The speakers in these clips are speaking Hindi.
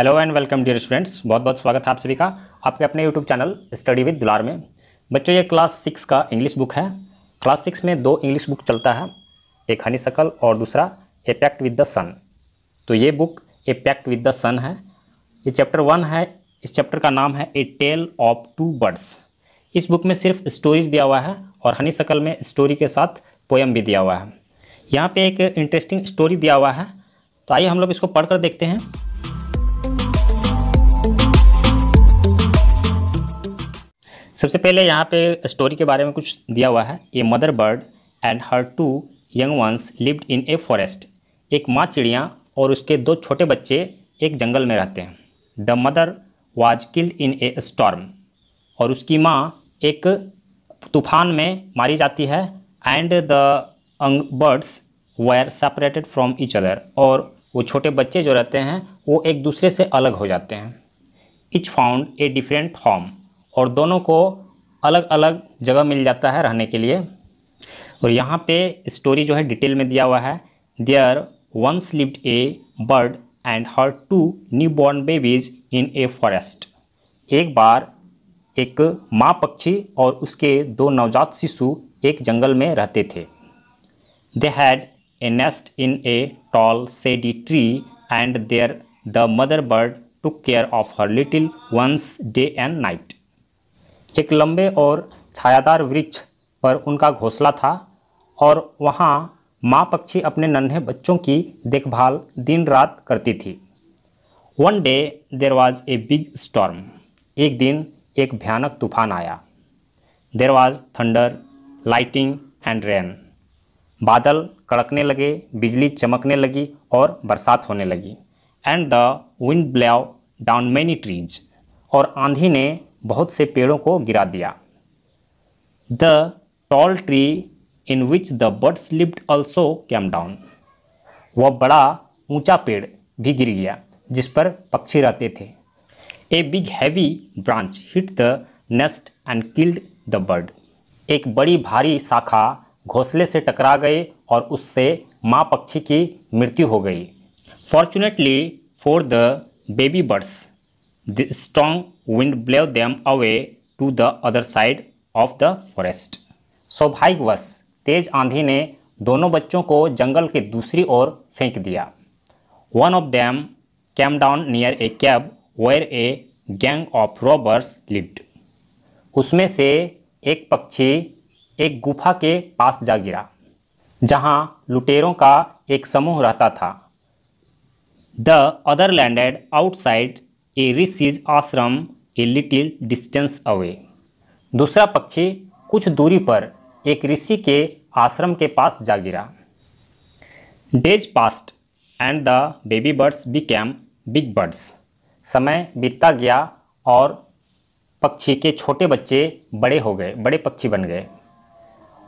Hello and welcome dear students बहुत बहुत स्वागत है आप सभी का आपके अपने यूट्यूब चैनल स्टडी विद दुलार में बच्चों ये क्लास सिक्स का इंग्लिश बुक है क्लास सिक्स में दो इंग्लिश बुक चलता है एक हनी सकल और दूसरा a pact with the sun तो ये book a pact with the sun है ये चैप्टर वन है इस चैप्टर का नाम है a tale of two birds इस बुक में सिर्फ स्टोरीज दिया हुआ है और हनी सकल में स्टोरी के साथ पोएम भी दिया हुआ है यहाँ पर एक इंटरेस्टिंग स्टोरी दिया हुआ है तो आइए हम लोग इसको पढ़ देखते हैं सबसे पहले यहाँ पे स्टोरी के बारे में कुछ दिया हुआ है a mother bird and her two young ones lived in a forest एक माँ चिड़िया और उसके दो छोटे बच्चे एक जंगल में रहते हैं the mother was killed in a storm और उसकी माँ एक तूफान में मारी जाती है and the young birds were separated from each other और वो छोटे बच्चे जो रहते हैं वो एक दूसरे से अलग हो जाते हैं each found a different home और दोनों को अलग अलग जगह मिल जाता है रहने के लिए और यहाँ पे स्टोरी जो है डिटेल में दिया हुआ है there once lived a bird and her two new born babies in a forest एक बार एक माँ पक्षी और उसके दो नवजात शिशु एक जंगल में रहते थे they had a nest in a tall shady tree and there the mother bird took care of her little ones day and night एक लंबे और छायादार वृक्ष पर उनका घोंसला था और वहाँ माँ पक्षी अपने नन्हे बच्चों की देखभाल दिन रात करती थी one day there was a big storm एक दिन एक भयानक तूफान आया there was thunder lightning and rain बादल कड़कने लगे बिजली चमकने लगी और बरसात होने लगी and the wind blew down many trees और आंधी ने बहुत से पेड़ों को गिरा दिया the tall tree in which the birds lived also came down वह बड़ा ऊंचा पेड़ भी गिर गया जिस पर पक्षी रहते थे a big heavy branch hit the nest and killed the bird एक बड़ी भारी शाखा घोंसले से टकरा गए और उससे माँ पक्षी की मृत्यु हो गई fortunately for the baby birds The strong wind blew away to the other side of the forest forest. सौभाग्यवश तेज आंधी ने दोनों बच्चों को जंगल के दूसरी ओर फेंक दिया one of them came down near a cave where a gang of robbers lived उसमें से एक पक्षी एक गुफा के पास जा गिरा जहाँ लुटेरों का एक समूह रहता था the other landed outside a rishi's ashram a little distance away दूसरा पक्षी कुछ दूरी पर एक ऋषि के आश्रम के पास जा गिरा days passed and the baby birds came big birds समय बीतता गया और पक्षी के छोटे बच्चे बड़े हो गए बड़े पक्षी बन गए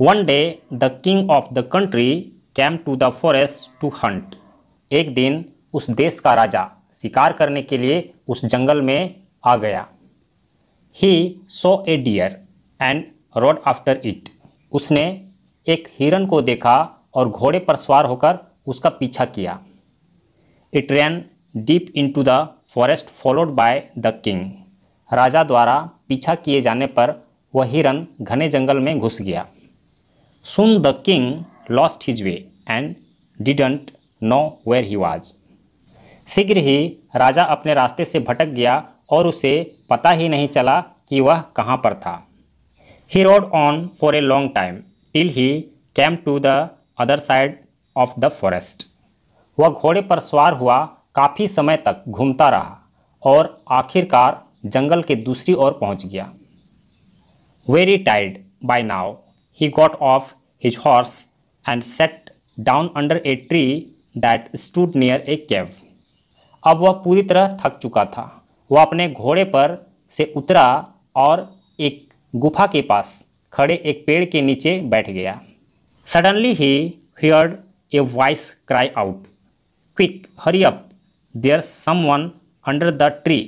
one day the king of the country came to the forest to hunt एक दिन उस देश का राजा शिकार करने के लिए उस जंगल में आ गया he saw a deer and rode after it उसने एक हिरन को देखा और घोड़े पर सवार होकर उसका पीछा किया it ran deep to the forest followed by the king राजा द्वारा पीछा किए जाने पर वह हिरन घने जंगल में घुस गया soon the king lost his way and didn't know where he was शीघ्र ही राजा अपने रास्ते से भटक गया और उसे पता ही नहीं चला कि वह कहाँ पर था he rode on for a long time till he came to the other side of the forest वह घोड़े पर सवार हुआ काफ़ी समय तक घूमता रहा और आखिरकार जंगल के दूसरी ओर पहुंच गया वेरी टाइड by now he got off his horse and sat down under a tree that stood near a cave अब वह पूरी तरह थक चुका था वह अपने घोड़े पर से उतरा और एक गुफा के पास खड़े एक पेड़ के नीचे बैठ गया suddenly he heard a voice cry out quick hurry up there some one under the tree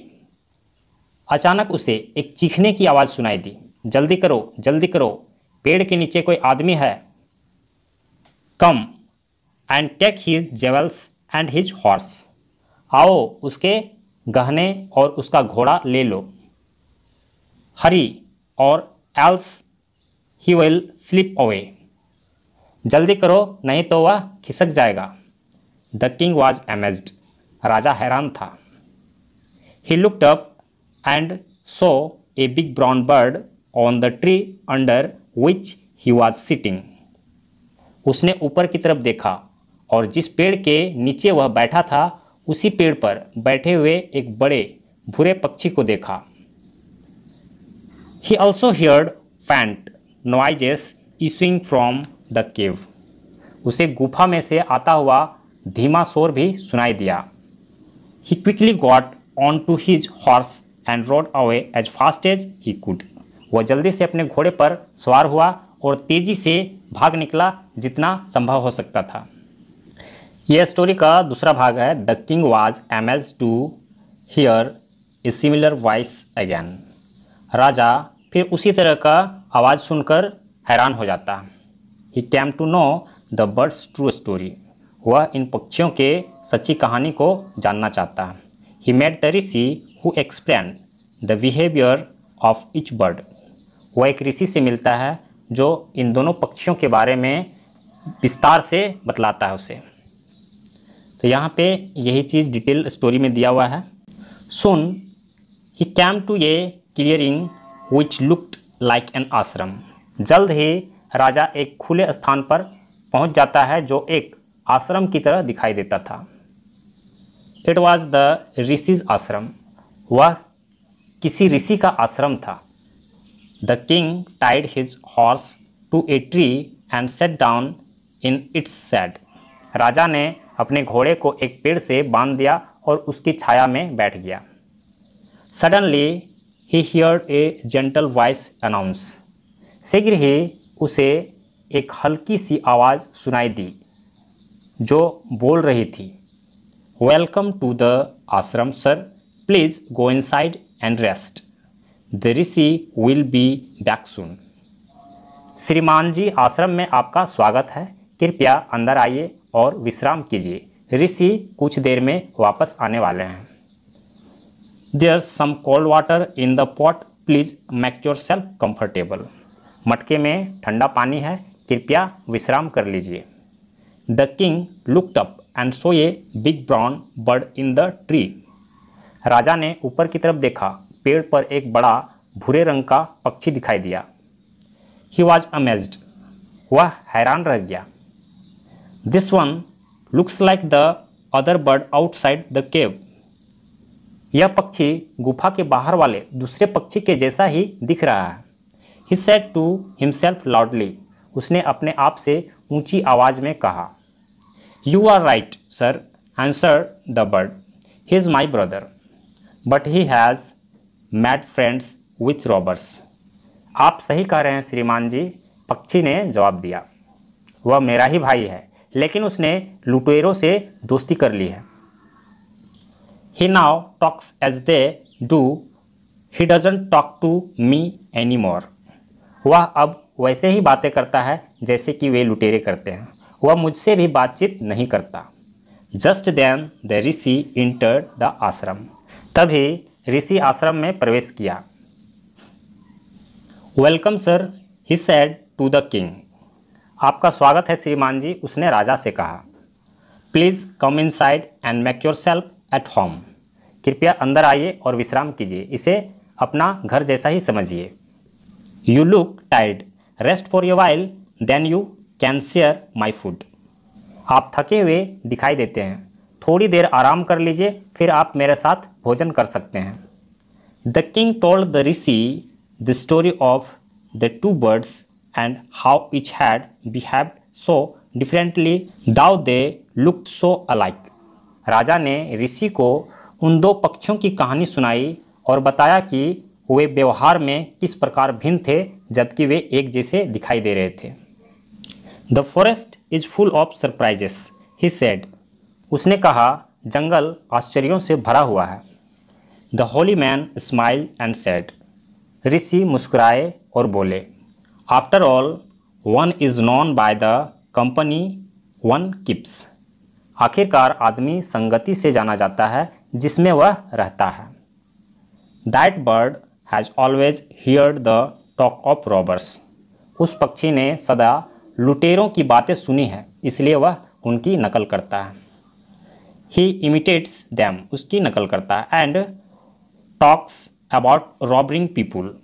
अचानक उसे एक चीखने की आवाज़ सुनाई दी जल्दी करो जल्दी करो पेड़ के नीचे कोई आदमी है come and take his jewels and his horse आओ उसके गहने और उसका घोड़ा ले लो hurry or else he will slip away जल्दी करो नहीं तो वह खिसक जाएगा द किंग वॉज एमेज्ड राजा हैरान था he looked up and saw a big brown bird on the tree under which he was sitting उसने ऊपर की तरफ देखा और जिस पेड़ के नीचे वह बैठा था उसी पेड़ पर बैठे हुए एक बड़े भूरे पक्षी को देखा he also heard faint noises issuing from the cave उसे गुफा में से आता हुआ धीमा शोर भी सुनाई दिया he quickly got on to his horse and rode away as fast as he could वह जल्दी से अपने घोड़े पर सवार हुआ और तेज़ी से भाग निकला जितना संभव हो सकता था यह स्टोरी का दूसरा भाग है the king was amazed to hear a similar voice again राजा फिर उसी तरह का आवाज़ सुनकर हैरान हो जाता he came to know the birds true story वह इन पक्षियों के सच्ची कहानी को जानना चाहता he met the rishi who explain the behaviour of each bird वह एक ऋषि से मिलता है जो इन दोनों पक्षियों के बारे में विस्तार से बतलाता है उसे तो यहाँ पे यही चीज़ डिटेल स्टोरी में दिया हुआ है soon he came to a clearing which looked like an ashram जल्द ही राजा एक खुले स्थान पर पहुँच जाता है जो एक आश्रम की तरह दिखाई देता था इट वॉज द ऋषिज आश्रम वह किसी ऋषि का आश्रम था the king tied his horse to a tree and sat down in its shade राजा ने अपने घोड़े को एक पेड़ से बांध दिया और उसकी छाया में बैठ गया suddenly he hear a gentle voice announce शीघ्र ही उसे एक हल्की सी आवाज़ सुनाई दी जो बोल रही थी welcome to the ashram sir please go inside and rest the rishi will be back soon श्रीमान जी आश्रम में आपका स्वागत है कृपया अंदर आइए और विश्राम कीजिए ऋषि कुछ देर में वापस आने वाले हैं there some cold water in the pot please make yourself comfortable मटके में ठंडा पानी है कृपया विश्राम कर लीजिए the king looked up and saw a big brown bird in the tree राजा ने ऊपर की तरफ देखा पेड़ पर एक बड़ा भूरे रंग का पक्षी दिखाई दिया ही वॉज अमेज्ड वह हैरान रह गया This one looks like the other bird outside the cave. यह पक्षी गुफा के बाहर वाले दूसरे पक्षी के जैसा ही दिख रहा है he said to himself loudly उसने अपने आप से ऊंची आवाज़ में कहा you are right sir answer the bird he is my brother but he has made friends with robbers आप सही कह रहे हैं श्रीमान जी पक्षी ने जवाब दिया वह मेरा ही भाई है लेकिन उसने लुटेरों से दोस्ती कर ली है he now talks as they do he doesn't talk to me any more वह अब वैसे ही बातें करता है जैसे कि वे लुटेरे करते हैं वह मुझसे भी बातचीत नहीं करता just then the rishi enter the ashram तभी ऋषि आश्रम में प्रवेश किया welcome sir he said to the king आपका स्वागत है श्रीमान जी उसने राजा से कहा please come inside and make yourself at home कृपया अंदर आइए और विश्राम कीजिए इसे अपना घर जैसा ही समझिए यू लुक टाइड rest for your while then you can share my food आप थके हुए दिखाई देते हैं थोड़ी देर आराम कर लीजिए फिर आप मेरे साथ भोजन कर सकते हैं the king told the rishi the story of the two birds and how each had behaved so differently, though they looked so alike. राजा ने ऋषि को उन दो pakshon की कहानी सुनाई और बताया कि वे व्यवहार में किस प्रकार भिन्न थे जबकि वे एक जैसे दिखाई दे रहे थे the forest is full of surprises he said उसने कहा जंगल आश्चर्यों से भरा हुआ है the holy man smile and said ऋषि मुस्कुराए और बोले after all one is known by the company one keeps आखिरकार आदमी संगति से जाना जाता है जिसमें वह रहता है that bird has always heard the talk of robbers उस पक्षी ने सदा लुटेरों की बातें सुनी है इसलिए वह उनकी नकल करता है ही इमिटेट्स दैम उसकी नकल करता है and talks about robbing people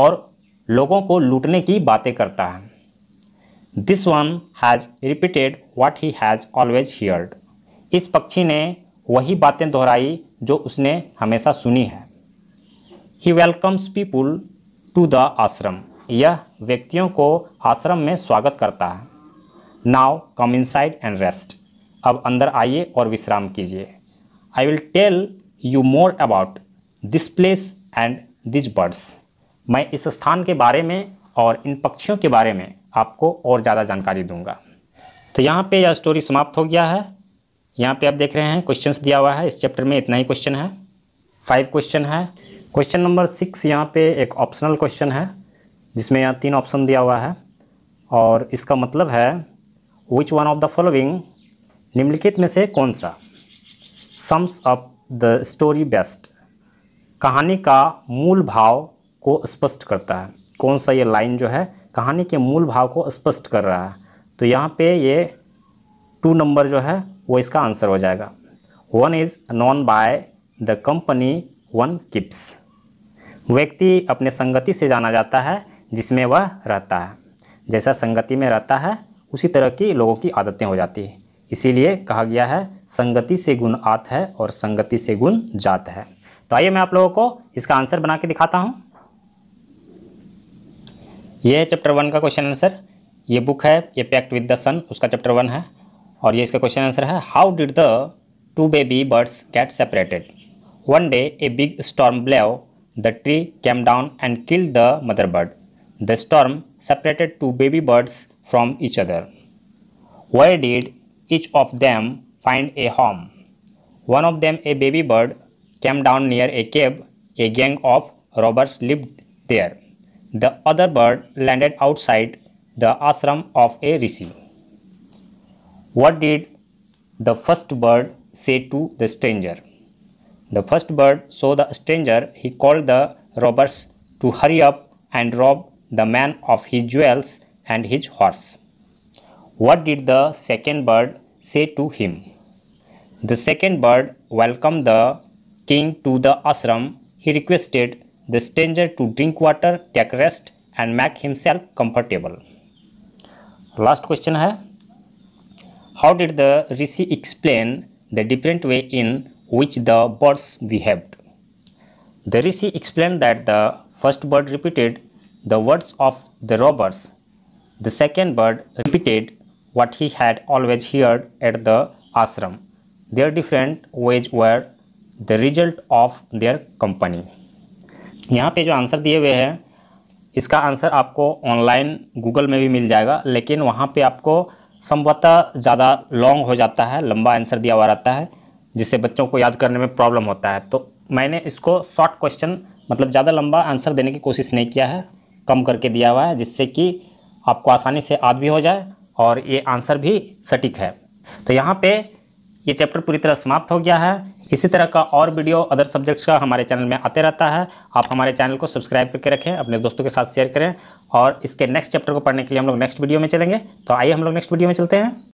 और लोगों को लूटने की बातें करता है this one has repeated what he has always heard इस पक्षी ने वही बातें दोहराई जो उसने हमेशा सुनी है he welcomes people to the ashram यह व्यक्तियों को आश्रम में स्वागत करता है now come inside and rest अब अंदर आइए और विश्राम कीजिए I will tell you more about this place and this birds मैं इस स्थान के बारे में और इन पक्षियों के बारे में आपको और ज़्यादा जानकारी दूंगा तो यहाँ पे यह स्टोरी समाप्त हो गया है यहाँ पे आप देख रहे हैं क्वेश्चंस दिया हुआ है इस चैप्टर में इतना ही क्वेश्चन है फाइव क्वेश्चन है क्वेश्चन नंबर सिक्स यहाँ पे एक ऑप्शनल क्वेश्चन है जिसमें यहाँ तीन ऑप्शन दिया हुआ है और इसका मतलब है which one of the following निम्नलिखित में से कौन सा sums up the story best कहानी का मूल भाव को स्पष्ट करता है कौन सा ये लाइन जो है कहानी के मूल भाव को स्पष्ट कर रहा है तो यहाँ पे ये टू नंबर जो है वो इसका आंसर हो जाएगा one is known by the company one keeps व्यक्ति अपने संगति से जाना जाता है जिसमें वह रहता है जैसा संगति में रहता है उसी तरह की लोगों की आदतें हो जाती है इसीलिए कहा गया है संगति से गुण आत है और संगति से गुण जात है तो आइए मैं आप लोगों को इसका आंसर बना के दिखाता हूँ ये है चैप्टर वन का क्वेश्चन आंसर ये बुक है ये पैक्ट विद द सन उसका चैप्टर वन है और ये इसका क्वेश्चन आंसर है how did the two baby birds get separated one day a big storm blew the tree came down and killed the mother bird the storm separated two baby birds from each other why did each of them find a home one of them a baby bird came down near a cave a gang of robbers live there The other bird landed outside the ashram of a rishi. What did the first bird say to the stranger? The first bird saw the stranger. He called the robbers to hurry up and rob the man of his jewels and his horse. What did the second bird say to him? The second bird welcomed the king to the ashram. He requested the stranger to drink water, take rest and make himself comfortable. Last question hai, how did the Rishi explain the different way in which the birds behaved? The Rishi explained that the first bird repeated the words of the robbers. The second bird repeated what he had always heard at the ashram. Their different ways were the result of their company. यहाँ पे जो आंसर दिए हुए हैं इसका आंसर आपको ऑनलाइन गूगल में भी मिल जाएगा लेकिन वहाँ पे आपको संभवतः ज़्यादा लॉन्ग हो जाता है लंबा आंसर दिया हुआ रहता है जिससे बच्चों को याद करने में प्रॉब्लम होता है तो मैंने इसको शॉर्ट क्वेश्चन मतलब ज़्यादा लंबा आंसर देने की कोशिश नहीं किया है कम करके दिया हुआ है जिससे कि आपको आसानी से याद भी हो जाए और ये आंसर भी सटीक है तो यहाँ पर ये चैप्टर पूरी तरह समाप्त हो गया है इसी तरह का और वीडियो अदर सब्जेक्ट्स का हमारे चैनल में आते रहता है आप हमारे चैनल को सब्सक्राइब करके रखें अपने दोस्तों के साथ शेयर करें और इसके नेक्स्ट चैप्टर को पढ़ने के लिए हम लोग नेक्स्ट वीडियो में चलेंगे तो आइए हम लोग नेक्स्ट वीडियो में चलते हैं